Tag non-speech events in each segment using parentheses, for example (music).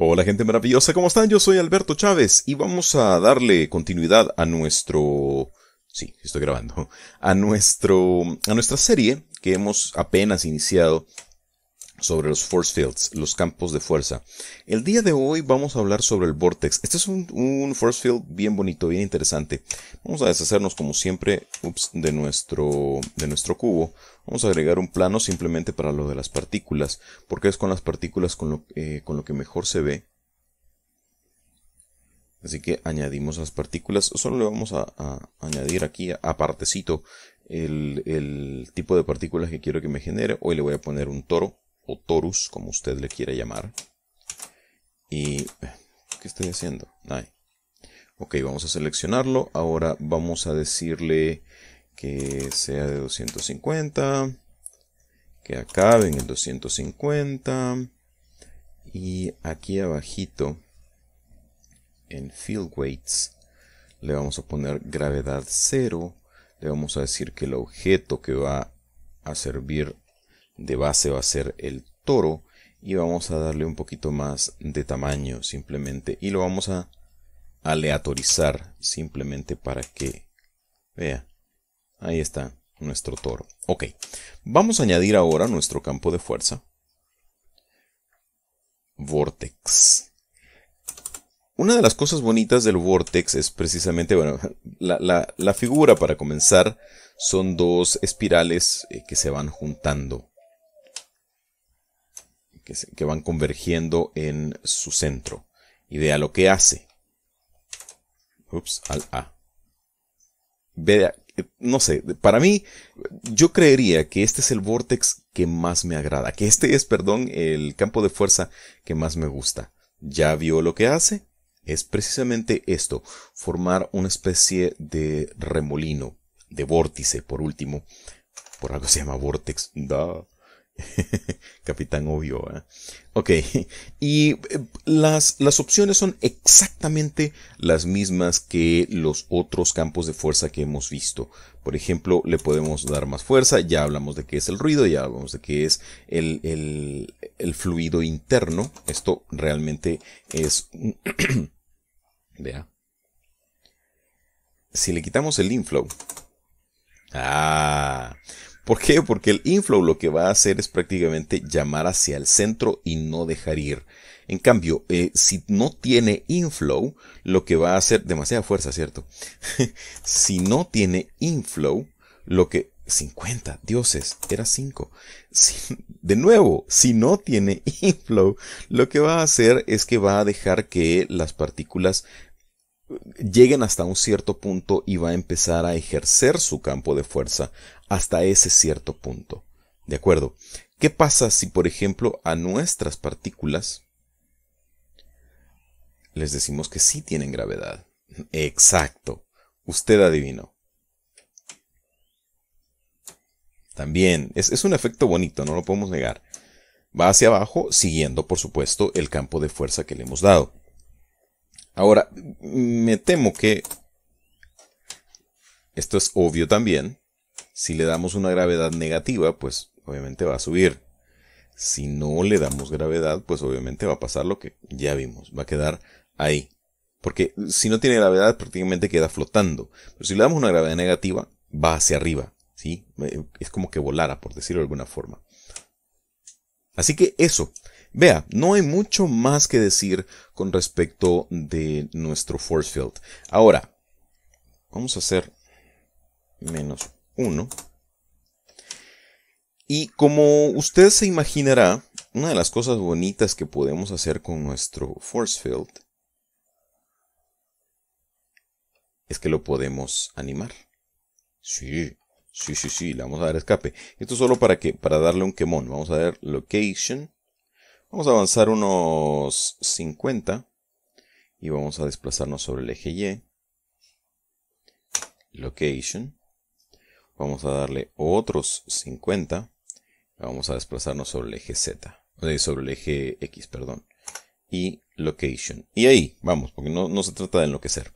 Hola gente maravillosa, ¿cómo están? Yo soy Alberto Chávez y vamos a darle continuidad a nuestro... Sí, estoy grabando. (laughs) A nuestro... a nuestra serie que hemos apenas iniciado sobre los force fields, los campos de fuerza. El día de hoy vamos a hablar sobre el vortex. Este es un, force field bien bonito, bien interesante. Vamos a deshacernos como siempre ups, de, nuestro, de nuestro cubo. Vamos a agregar un plano simplemente para lo de las partículas, porque es con las partículas con lo, eh, con lo que mejor se ve. Así que añadimos las partículas. Solo le vamos a, añadir aquí apartecito el, el tipo de partículas que quiero que me genere. Hoy le voy a poner un toro o Torus, como usted le quiera llamar. Y... ¿Qué estoy haciendo? Ok, vamos a seleccionarlo. Ahora vamos a decirle que sea de 250. Que acabe en el 250. Y aquí abajito, en Field Weights, le vamos a poner gravedad 0. Le vamos a decir que el objeto que va a servir de base va a ser el toro y vamos a darle un poquito más de tamaño simplemente y lo vamos a aleatorizar simplemente para que vea ahí está nuestro toro ok vamos a añadir ahora nuestro campo de fuerza vortex una de las cosas bonitas del vortex es precisamente, bueno, la, la, la figura para comenzar son dos espirales eh, que se van juntando que, van convergiendo en su centro. Y vea lo que hace. Ups, al A. Vea, no sé, para mí, yo creería que este es el vórtex que más me agrada, que este es, perdón, el campo de fuerza que más me gusta. ¿Ya vio lo que hace? Es precisamente esto, formar una especie de remolino, de vórtice, por último. Por algo se llama vortex. Da. (laughs) Capitán obvio. ¿ah? Ok. (laughs) Y eh, las, las opciones son exactamente las mismas que los otros campos de fuerza que hemos visto. Por ejemplo, le podemos dar más fuerza. Ya hablamos de qué es el ruido, ya hablamos de qué es el, el fluido interno. Esto realmente es... (clears throat) Vea. Si le quitamos el inflow. Ah, ¿Por qué? Porque el inflow lo que va a hacer es prácticamente llamar hacia el centro y no dejar ir. En cambio, eh, si no tiene inflow, lo que va a hacer, demasiada fuerza, ¿cierto? (laughs) si no tiene inflow, lo que, 50, dioses, era 5. de nuevo, si no tiene (laughs) inflow, lo que va a hacer es que va a dejar que las partículas lleguen hasta un cierto punto y va a empezar a ejercer su campo de fuerza hasta ese cierto punto. ¿De acuerdo? ¿Qué pasa si, por ejemplo, a nuestras partículas les decimos que sí tienen gravedad? Exacto. Usted adivinó. También es, es un efecto bonito, no lo podemos negar. Va hacia abajo, siguiendo, por supuesto, el campo de fuerza que le hemos dado. Ahora, me temo que esto es obvio también. Si le damos una gravedad negativa, pues obviamente va a subir. Si no le damos gravedad, pues obviamente va a pasar lo que ya vimos. Va a quedar ahí. Porque si no tiene gravedad, prácticamente queda flotando. Pero si le damos una gravedad negativa, va hacia arriba. ¿sí? Eh, es como que volara, por decirlo de alguna forma. Así que eso. Vea, no hay mucho más que decir con respecto de nuestro force field. Ahora, vamos a hacer menos 1. Y como usted se imaginará, una de las cosas bonitas que podemos hacer con nuestro force field es que lo podemos animar. Sí, sí, sí, sí, le vamos a dar escape. Esto solo para que, para darle un quemón. Vamos a dar location. Vamos a avanzar unos 50 y vamos a desplazarnos sobre el eje Y. Location. Vamos a darle otros 50. Vamos a desplazarnos sobre el eje Z. Eh, sobre el eje X, perdón. Y location. Y ahí, vamos, porque no, se trata de enloquecer.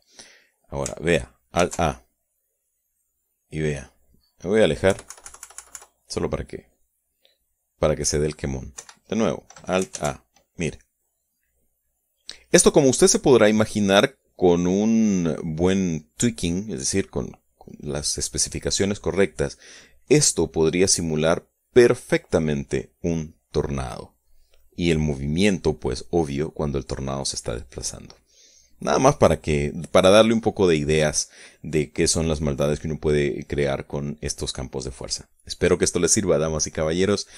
Ahora, vea, al A. Y vea. Me voy a alejar. Solo para que. Para que se dé el quemón. De nuevo, Alt A. Mire. Esto, como usted se podrá imaginar, con un buen tweaking, es decir, con, las especificaciones correctas, esto podría simular perfectamente un tornado. Y el movimiento, pues, obvio, cuando el tornado se está desplazando. Nada más para que, para darle un poco de ideas de qué son las maldades que uno puede crear con estos campos de fuerza. Espero que esto les sirva, damas y caballeros.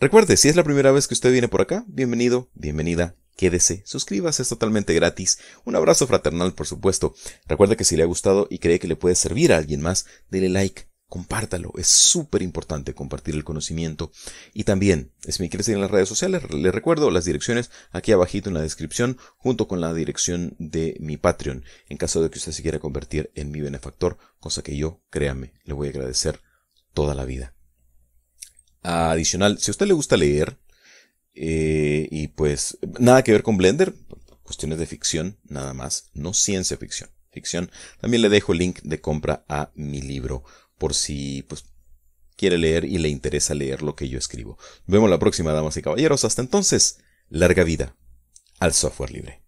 Recuerde, si es la primera vez que usted viene por acá, bienvenido, bienvenida. Quédese, suscríbase, es totalmente gratis. Un abrazo fraternal, por supuesto. Recuerde que si le ha gustado y cree que le puede servir a alguien más, dele like, Compártalo, es súper importante compartir el conocimiento. Y también, si me quieres seguir en las redes sociales, les recuerdo las direcciones aquí abajito en la descripción, junto con la dirección de mi Patreon, en caso de que usted se quiera convertir en mi benefactor, cosa que yo, créame, le voy a agradecer toda la vida. Adicional, si a usted le gusta leer, eh, y pues nada que ver con Blender, cuestiones de ficción nada más, no ciencia ficción. Ficción. También le dejo el link de compra a mi libro por si pues, quiere leer y le interesa leer lo que yo escribo. Nos vemos la próxima, damas y caballeros. Hasta entonces, larga vida al software libre.